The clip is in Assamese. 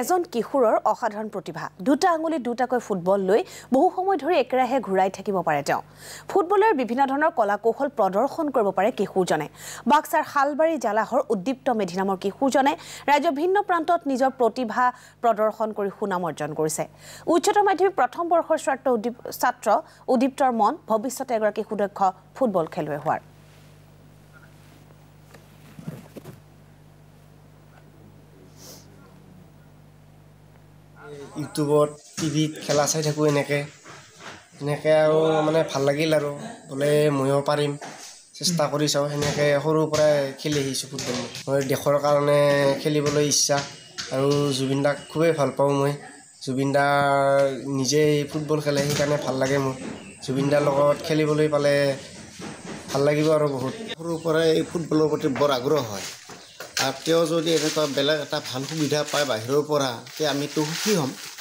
এজন কিশোৰৰ অসাধাৰণ প্ৰতিভা দুটা আঙুলি দুটাকৈ ফুটবল লৈ বহু সময় ধৰি একেৰাহে ঘূৰাই থাকিব পাৰে তেওঁ ফুটবলৰ বিভিন্ন ধৰণৰ কলা কৌশল প্ৰদৰ্শন কৰিব পাৰে কিশোৰজনে বাক্সাৰ শালবাৰী জালাহৰ উদ্দীপ্ত মেধি নামৰ কিশোৰজনে ৰাজ্যৰ ভিন্ন প্ৰান্তত নিজৰ প্ৰতিভা প্ৰদৰ্শন কৰি সুনাম অৰ্জন কৰিছে উচ্চতৰ মাধ্যমিক প্ৰথম বৰ্ষৰ ছাত্ৰ উদ্দীপ ছাত্ৰ উদ্দীপ্তৰ মন ভৱিষ্যতে এগৰাকী সুদক্ষ ফুটবল খেলুৱৈ হোৱাৰ ইউটিউবত টিভিত খেলা চাই থাকোঁ এনেকৈ এনেকৈ আৰু মানে ভাল লাগিল আৰু বোলে ময়ো পাৰিম চেষ্টা কৰি চাওঁ সেনেকৈ সৰুৰ পৰাই খেলি আহিছোঁ ফুটবল মই দেশৰ কাৰণে খেলিবলৈ ইচ্ছা আৰু জুবিন দাক খুবেই ভাল পাওঁ মই জুবিন দাৰ নিজেই ফুটবল খেলে সেইকাৰণে ভাল লাগে মোৰ জুবিন দাৰ লগত খেলিবলৈ পালে ভাল লাগিব আৰু বহুত সৰুৰ পৰাই ফুটবলৰ প্ৰতি বৰ আগ্ৰহ হয় আৰু তেওঁ যদি এনেকুৱা বেলেগ এটা ভাল সুবিধা পায় বাহিৰৰ পৰা তে আমিতো সুখী হ'ম